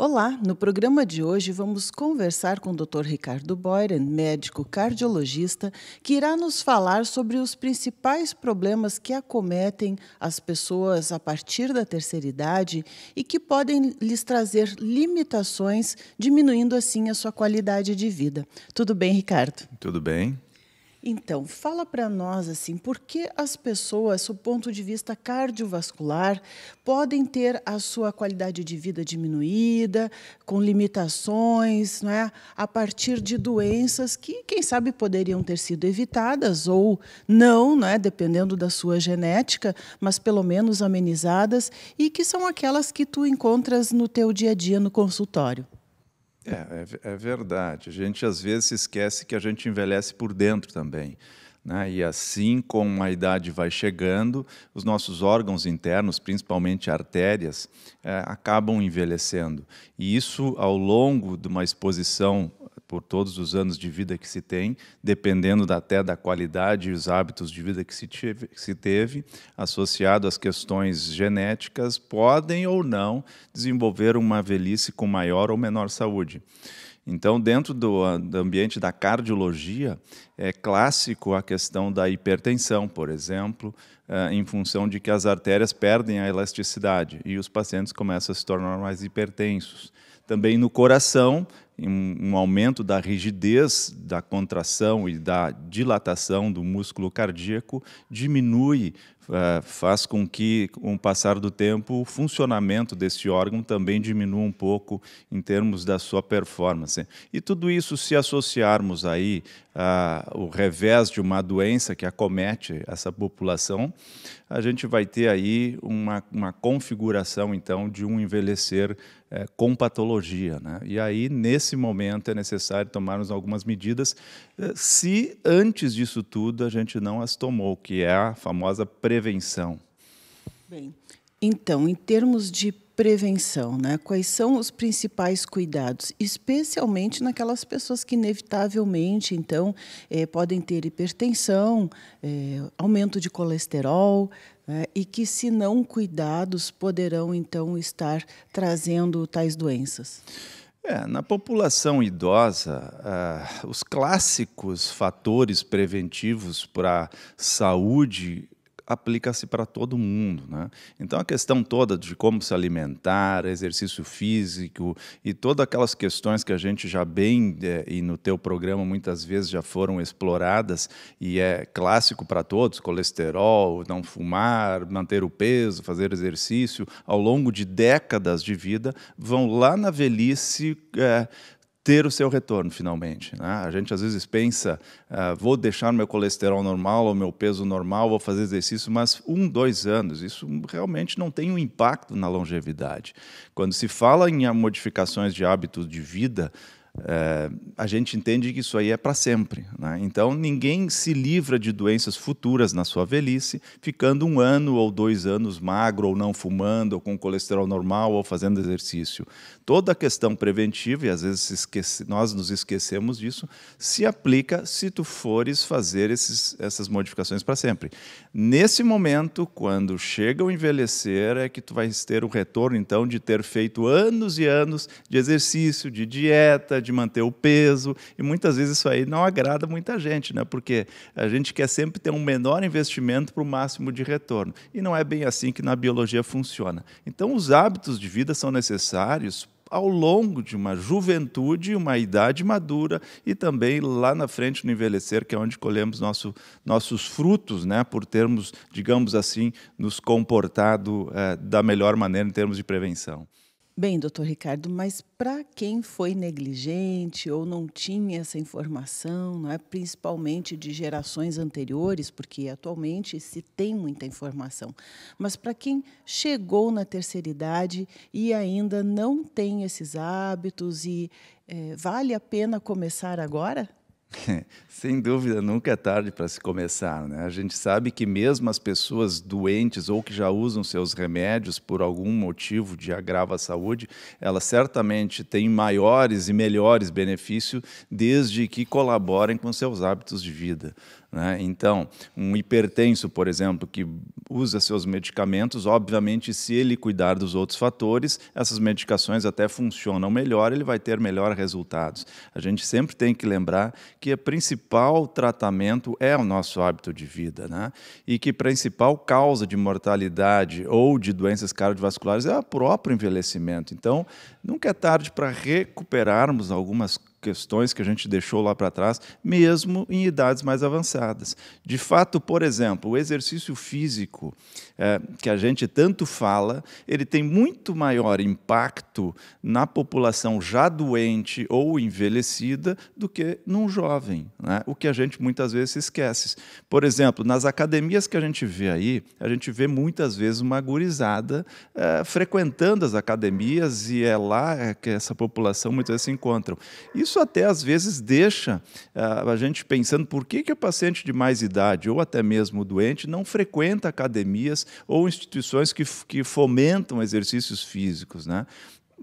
Olá, no programa de hoje vamos conversar com o Dr. Ricardo Boyren, médico cardiologista, que irá nos falar sobre os principais problemas que acometem as pessoas a partir da terceira idade e que podem lhes trazer limitações, diminuindo assim a sua qualidade de vida. Tudo bem, Ricardo? Tudo bem. Então, fala para nós assim, por que as pessoas, do ponto de vista cardiovascular, podem ter a sua qualidade de vida diminuída, com limitações, não é? a partir de doenças que, quem sabe, poderiam ter sido evitadas ou não, não é? dependendo da sua genética, mas pelo menos amenizadas, e que são aquelas que tu encontras no teu dia a dia no consultório? É, é, é, verdade. A gente às vezes esquece que a gente envelhece por dentro também. Né? E assim como a idade vai chegando, os nossos órgãos internos, principalmente artérias, é, acabam envelhecendo. E isso, ao longo de uma exposição por todos os anos de vida que se tem, dependendo até da qualidade e os hábitos de vida que se teve, que se teve associado às questões genéticas, podem ou não desenvolver uma velhice com maior ou menor saúde. Então, dentro do, ah, do, ambiente da cardiologia, é clássico a questão da hipertensão, por exemplo, ah, em função de que as artérias perdem a elasticidade e os pacientes começam a se tornar mais hipertensos. Também no coração, um aumento da rigidez, da contração e da dilatação do músculo cardíaco, diminui eh, faz com que, com o passar do tempo, o funcionamento desse órgão também diminua um pouco em termos da sua performance. E tudo isso, se associarmos aí o revés de uma doença que acomete essa população, a gente vai ter aí uma, uma configuração, então, de um envelhecer é, com patologia. Né? E aí, nesse momento, é necessário tomarmos algumas medidas, eh, se antes disso tudo a gente não as tomou, que é a famosa prevenção prevenção? Bem, então, em termos de prevenção, né? Quais são os principais cuidados, especialmente naquelas pessoas que inevitavelmente, então, é, podem ter hipertensão, é, aumento de colesterol, é, e que se não cuidados poderão então estar trazendo tais doenças. É, na população idosa, ah, os clássicos fatores preventivos para saúde aplica-se para todo mundo. Né? Então, a questão toda de como se alimentar, exercício físico e todas aquelas questões que a gente já bem, é, e no teu programa muitas vezes já foram exploradas, e é clássico para todos: colesterol, não fumar, manter o peso, fazer exercício, ao longo de décadas de vida, vão lá na velhice. É, ter o seu retorno finalmente. Né? A gente às vezes pensa, uh, vou deixar meu colesterol normal ou meu peso normal, vou fazer exercício, mas um, dois anos, isso realmente não tem um impacto na longevidade. Quando se fala em modificações de hábitos de vida, é, a gente entende que isso aí é para sempre. Né? Então, ninguém se livra de doenças futuras na sua velhice, ficando um ano ou dois anos magro, ou não fumando, ou com colesterol normal, ou fazendo exercício toda a questão preventiva, e às vezes esquece, nós nos esquecemos disso, se aplica se tu fores fazer esses, essas modificações para sempre. Nesse momento, quando chega o envelhecer, é que tu vais ter o retorno, então, de ter feito anos e anos de exercício, de dieta, de manter o peso, e muitas vezes isso aí não agrada muita gente, né? porque a gente quer sempre ter um menor investimento para o máximo de retorno, e não é bem assim que na biologia funciona. Então, os hábitos de vida são necessários ao longo de uma juventude, uma idade madura e também lá na frente no envelhecer, que é onde colhemos nosso, nossos frutos, né, por termos, digamos assim, nos comportado eh, da melhor maneira em termos de prevenção. Bem, doutor Ricardo, mas para quem foi negligente ou não tinha essa informação, não é principalmente de gerações anteriores, porque atualmente se tem muita informação, mas para quem chegou na terceira idade e ainda não tem esses hábitos e é, vale a pena começar agora? Sem dúvida, nunca é tarde para se começar. Né? A gente sabe que, mesmo as pessoas doentes ou que já usam seus remédios por algum motivo de agrava à saúde, elas certamente têm maiores e melhores benefícios desde que colaborem com seus hábitos de vida. Né? Então, um hipertenso, por exemplo, que usa seus medicamentos, obviamente, se ele cuidar dos outros fatores, essas medicações até funcionam melhor, ele vai ter melhores resultados. A gente sempre tem que lembrar que o principal tratamento é o nosso hábito de vida, né? e que a principal causa de mortalidade ou de doenças cardiovasculares é o próprio envelhecimento. Então, nunca é tarde para recuperarmos algumas questões que a gente deixou lá para trás, mesmo em idades mais avançadas. De fato, por exemplo, o exercício físico é, que a gente tanto fala, ele tem muito maior impacto na população já doente ou envelhecida do que num jovem, né? o que a gente muitas vezes esquece. Por exemplo, nas academias que a gente vê aí, a gente vê muitas vezes uma gurizada é, frequentando as academias e é lá que essa população muitas vezes se encontra. Isso isso até às vezes deixa ah, a gente pensando por que, que o paciente de mais idade ou até mesmo doente não frequenta academias ou instituições que, que fomentam exercícios físicos, né?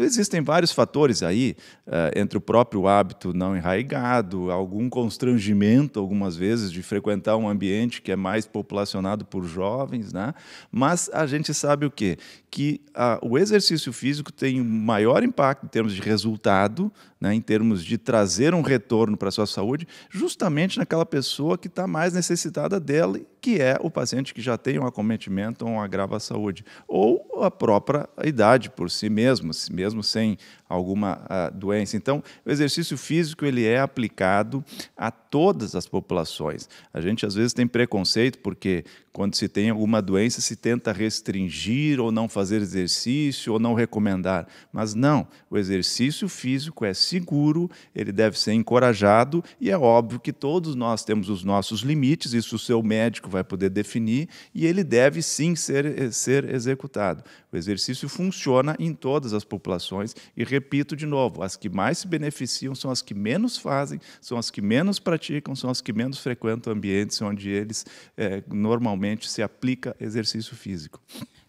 Existem vários fatores aí, ah, entre o próprio hábito não enraizado, algum constrangimento, algumas vezes, de frequentar um ambiente que é mais populacionado por jovens, né? Mas a gente sabe o quê? Que a, ah, o exercício físico tem um maior impacto em termos de resultado né, em termos de trazer um retorno para a sua saúde, justamente naquela pessoa que está mais necessitada dela, que é o paciente que já tem um acometimento ou um agravo à saúde, ou a própria idade por si mesmo, mesmo sem alguma uh, doença. Então, o exercício físico ele é aplicado a todas as populações. A gente às vezes tem preconceito porque quando se tem alguma doença se tenta restringir ou não fazer exercício ou não recomendar, mas não, o exercício físico é seguro, ele deve ser encorajado e é óbvio que todos nós temos os nossos limites, isso o seu médico vai poder definir e ele deve sim ser eh, ser executado. O exercício funciona em todas as populações e repito de novo, as que mais se beneficiam são as que menos fazem, são as que menos praticam, são as que menos frequentam ambientes onde eles é, normalmente se aplica exercício físico.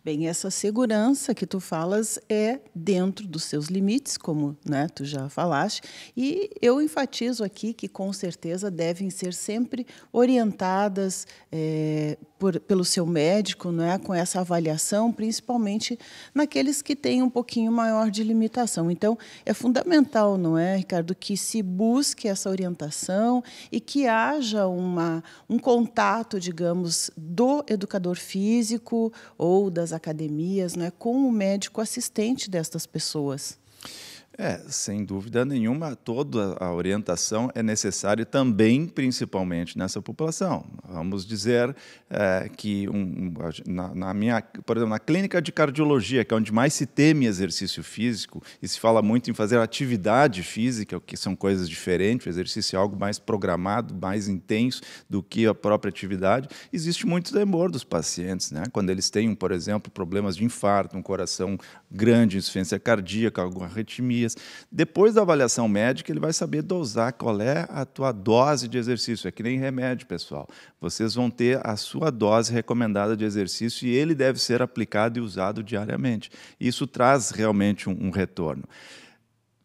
Bem, essa segurança que tu falas é dentro dos seus limites, como né, tu já falaste, e eu enfatizo aqui que com certeza devem ser sempre orientadas é, por, pelo seu médico, é com essa avaliação, principalmente naqueles que têm um pouquinho maior de limitação. Então, é fundamental, não é, Ricardo, que se busque essa orientação e que haja uma, um contato, digamos, do educador físico ou das das academias, é com o médico assistente destas pessoas. É, sem dúvida nenhuma, toda a orientação é necessária também, principalmente nessa população. Vamos dizer é, que um, na, na, minha, por exemplo, na clínica de cardiologia, que é onde mais se teme exercício físico e se fala muito em fazer atividade física, o que são coisas diferentes. O exercício é algo mais programado, mais intenso do que a própria atividade. Existe muito temor dos pacientes, né? Quando eles têm, por exemplo, problemas de infarto, um coração grande, insuficiência cardíaca, alguma arritmia depois da avaliação médica, ele vai saber dosar qual é a tua dose de exercício. É que nem remédio, pessoal. Vocês vão ter a sua dose recomendada de exercício e ele deve ser aplicado e usado diariamente. Isso traz realmente um, um retorno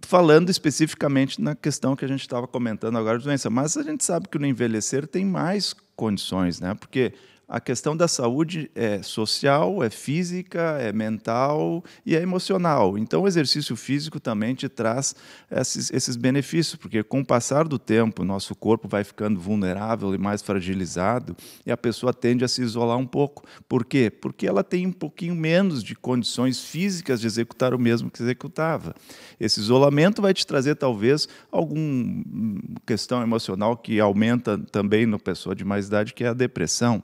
falando especificamente na questão que a gente estava comentando agora de doença. Mas a gente sabe que no envelhecer tem mais condições, né? Porque a questão da saúde é social, é física, é mental e é emocional. Então, o exercício físico também te traz esses, esses benefícios, porque com o passar do tempo, nosso corpo vai ficando vulnerável e mais fragilizado e a pessoa tende a se isolar um pouco. Por quê? Porque ela tem um pouquinho menos de condições físicas de executar o mesmo que executava. Esse isolamento vai te trazer, talvez, alguma hum, questão emocional que aumenta também na pessoa de mais idade, que é a depressão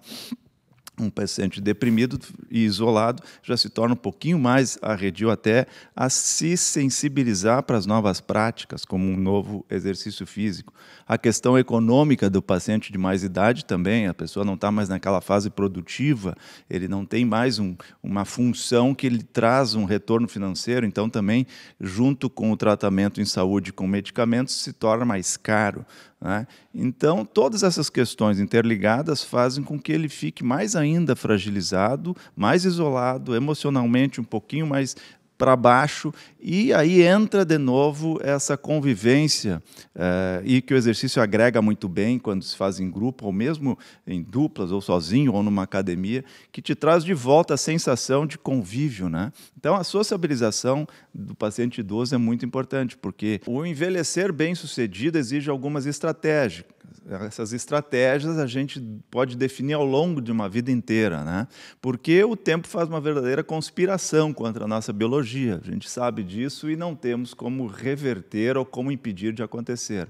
um paciente deprimido e isolado já se torna um pouquinho mais arredio até a se sensibilizar para as novas práticas, como um novo exercício físico. A questão econômica do paciente de mais idade também, a pessoa não está mais naquela fase produtiva, ele não tem mais um, uma função que lhe traz um retorno financeiro, então também, junto com o tratamento em saúde com medicamentos, se torna mais caro. Né? Então, todas essas questões interligadas fazem com que ele fique mais ainda ainda fragilizado, mais isolado, emocionalmente um pouquinho mais para baixo e aí entra de novo essa convivência, eh, e que o exercício agrega muito bem quando se faz em grupo, ou mesmo em duplas, ou sozinho, ou numa academia, que te traz de volta a sensação de convívio. Né? Então, a sociabilização do paciente idoso é muito importante, porque o envelhecer bem sucedido exige algumas estratégias. Essas estratégias a gente pode definir ao longo de uma vida inteira, né? porque o tempo faz uma verdadeira conspiração contra a nossa biologia, a gente sabe disso e não temos como reverter ou como impedir de acontecer.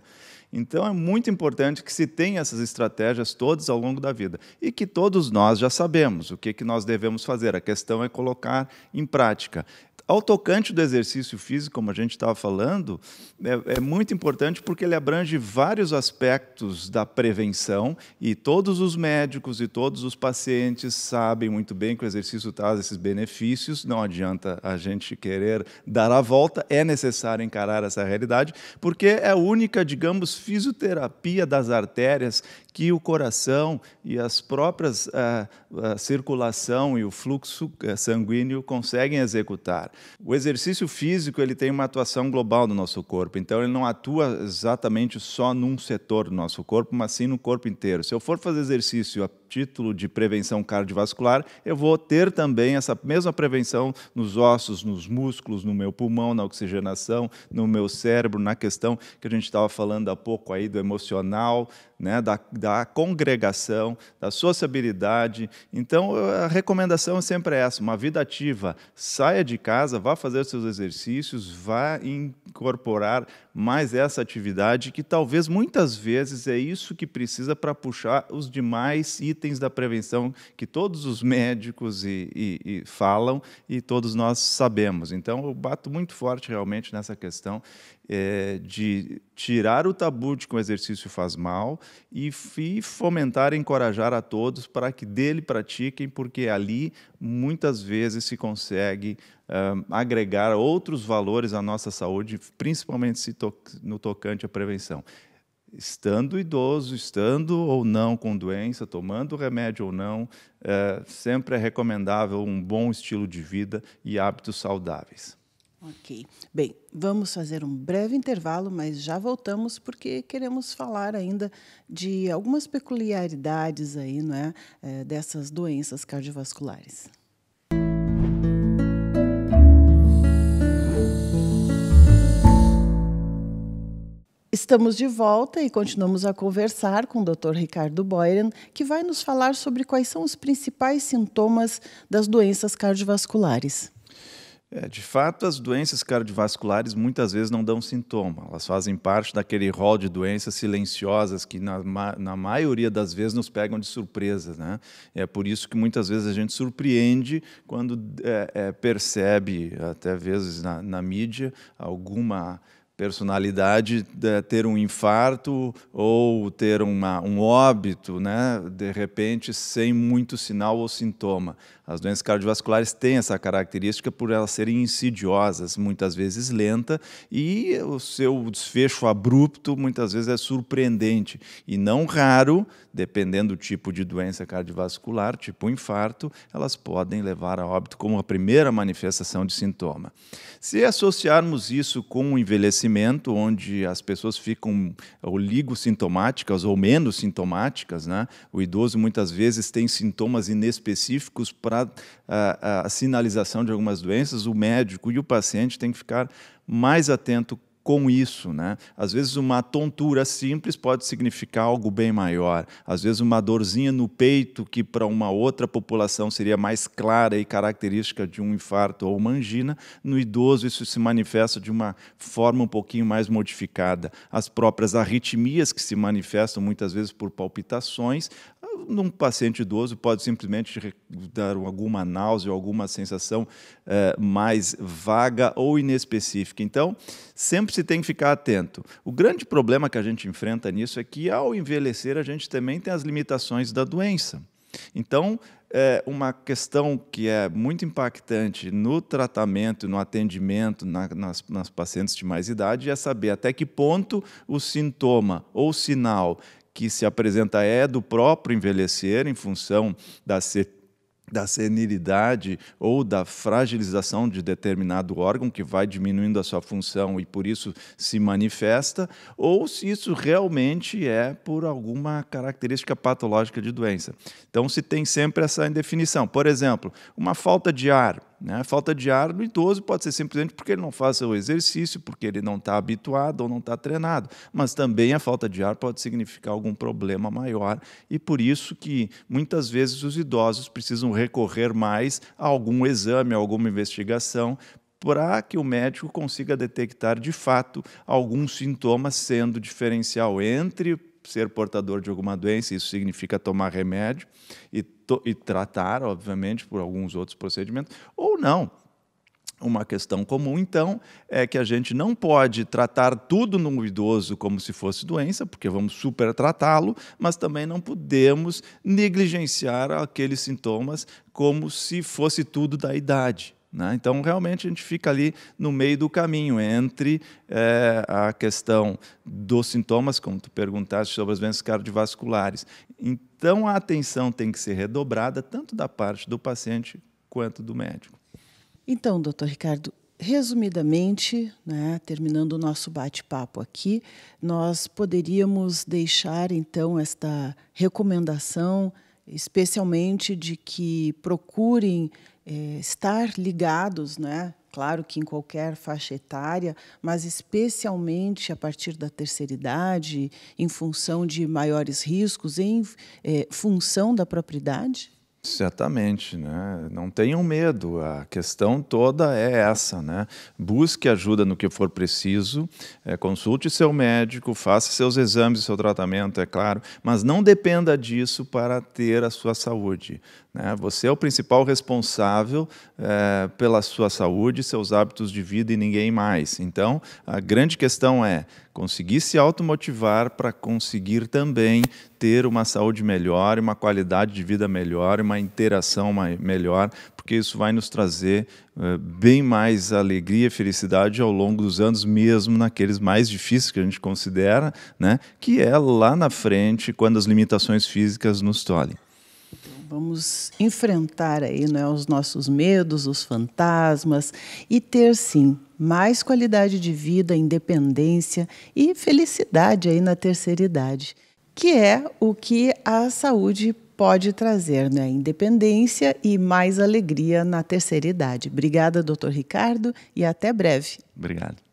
Então é muito importante que se tenha essas estratégias todas ao longo da vida e que todos nós já sabemos o que, que nós devemos fazer. A questão é colocar em prática. Ao tocante do exercício físico, como a gente estava falando, é, é, muito importante porque ele abrange vários aspectos da prevenção e todos os médicos e todos os pacientes sabem muito bem que o exercício traz esses benefícios. Não adianta a gente querer dar a volta, é necessário encarar essa realidade, porque é a única, digamos, fisioterapia das artérias que o coração e as próprias a, ah, a ah, circulação e o fluxo eh, sanguíneo conseguem executar. O exercício físico ele tem uma atuação global no nosso corpo, então ele não atua exatamente só num setor do nosso corpo, mas sim no corpo inteiro. Se eu for fazer exercício a título de prevenção cardiovascular, eu vou ter também essa mesma prevenção nos ossos, nos músculos, no meu pulmão, na oxigenação, no meu cérebro, na questão que a gente estava falando há pouco aí do emocional, né, da, da congregação, da sociabilidade. Então, a recomendação é sempre essa: uma vida ativa. Saia de casa, vá fazer os seus exercícios, vá incorporar mais essa atividade, que talvez muitas vezes é isso que precisa para puxar os demais itens da prevenção que todos os médicos e, e, e falam e todos nós sabemos. Então, eu bato muito forte realmente nessa questão é, de tirar o tabu de que o exercício faz mal e, fomentar encorajar a todos para que dele pratiquem, porque ali muitas vezes se consegue uh, agregar outros valores à nossa saúde, principalmente to no tocante à prevenção. Estando idoso, estando ou não com doença, tomando remédio ou não, uh, sempre é recomendável um bom estilo de vida e hábitos saudáveis. Ok. Bem, vamos fazer um breve intervalo, mas já voltamos porque queremos falar ainda de algumas peculiaridades aí, não é, é dessas doenças cardiovasculares. Estamos de volta e continuamos a conversar com o Dr. Ricardo Boyren, que vai nos falar sobre quais são os principais sintomas das doenças cardiovasculares. É, de fato, as doenças cardiovasculares muitas vezes não dão sintoma. Elas fazem parte daquele rol de doenças silenciosas que, na, na maioria das vezes, nos pegam de surpresa. Né? É por isso que muitas vezes a gente surpreende quando é, é, percebe, até vezes na, na mídia, alguma personalidade é, ter um infarto ou ter uma, um óbito, né? de repente, sem muito sinal ou sintoma. As doenças cardiovasculares têm essa característica por elas serem insidiosas, muitas vezes lenta, e o seu desfecho abrupto muitas vezes é surpreendente. E não raro, dependendo do tipo de doença cardiovascular, tipo infarto, elas podem levar a óbito como a primeira manifestação de sintoma. Se associarmos isso com o envelhecimento, onde as pessoas ficam oligosintomáticas ou menos sintomáticas, né? o idoso muitas vezes tem sintomas inespecíficos para a, a, sinalização de algumas doenças, o médico e o paciente têm que ficar mais atento com isso, né? Às vezes uma tontura simples pode significar algo bem maior. Às vezes uma dorzinha no peito que para uma outra população seria mais clara e característica de um infarto ou uma angina, no idoso isso se manifesta de uma forma um pouquinho mais modificada. As próprias arritmias que se manifestam muitas vezes por palpitações, num paciente idoso, pode simplesmente dar alguma náusea, alguma sensação eh, mais vaga ou inespecífica. Então, sempre se tem que ficar atento. O grande problema que a gente enfrenta nisso é que, ao envelhecer, a gente também tem as limitações da doença. Então, é uma questão que é muito impactante no tratamento, no atendimento na, nas, nas pacientes de mais idade é saber até que ponto o sintoma ou sinal que se apresenta é do próprio envelhecer em função da certeza da senilidade ou da fragilização de determinado órgão que vai diminuindo a sua função e por isso se manifesta, ou se isso realmente é por alguma característica patológica de doença. Então se tem sempre essa indefinição. Por exemplo, uma falta de ar né? A falta de ar no idoso pode ser simplesmente porque ele não faz o exercício, porque ele não está habituado ou não está treinado. Mas também a falta de ar pode significar algum problema maior e por isso que muitas vezes os idosos precisam recorrer mais a algum exame, a alguma investigação para que o médico consiga detectar de fato algum sintoma sendo diferencial entre ser portador de alguma doença, isso significa tomar remédio e e tratar, obviamente, por alguns outros procedimentos, ou não. Uma questão comum, então, é que a gente não pode tratar tudo no idoso como se fosse doença, porque vamos super tratá-lo, mas também não podemos negligenciar aqueles sintomas como se fosse tudo da idade. Né? Então, realmente, a gente fica ali no meio do caminho entre é, a questão dos sintomas, como tu perguntaste sobre as doenças cardiovasculares. Então, a atenção tem que ser redobrada, tanto da parte do paciente quanto do médico. Então, doutor Ricardo, resumidamente, né, terminando o nosso bate-papo aqui, nós poderíamos deixar, então, esta recomendação especialmente de que procurem é, estar ligados, né? claro que em qualquer faixa etária, mas especialmente a partir da terceira idade, em função de maiores riscos, em é, função da propriedade? Certamente, né? Não tenham medo. A questão toda é essa, né? Busque ajuda no que for preciso, é, consulte seu médico, faça seus exames, seu tratamento, é claro, mas não dependa disso para ter a sua saúde. Né? Você é o principal responsável é, pela sua saúde, seus hábitos de vida e ninguém mais. Então, a grande questão é conseguir se automotivar para conseguir também ter uma saúde melhor, uma qualidade de vida melhor, uma interação melhor, porque isso vai nos trazer é, bem mais alegria e felicidade ao longo dos anos, mesmo naqueles mais difíceis que a gente considera, né? que é lá na frente, quando as limitações físicas nos tolhem. Vamos enfrentar aí né, os nossos medos, os fantasmas e ter sim mais qualidade de vida, independência e felicidade aí na terceira idade, que é o que a saúde pode trazer, né? Independência e mais alegria na terceira idade. Obrigada, doutor Ricardo, e até breve. Obrigado.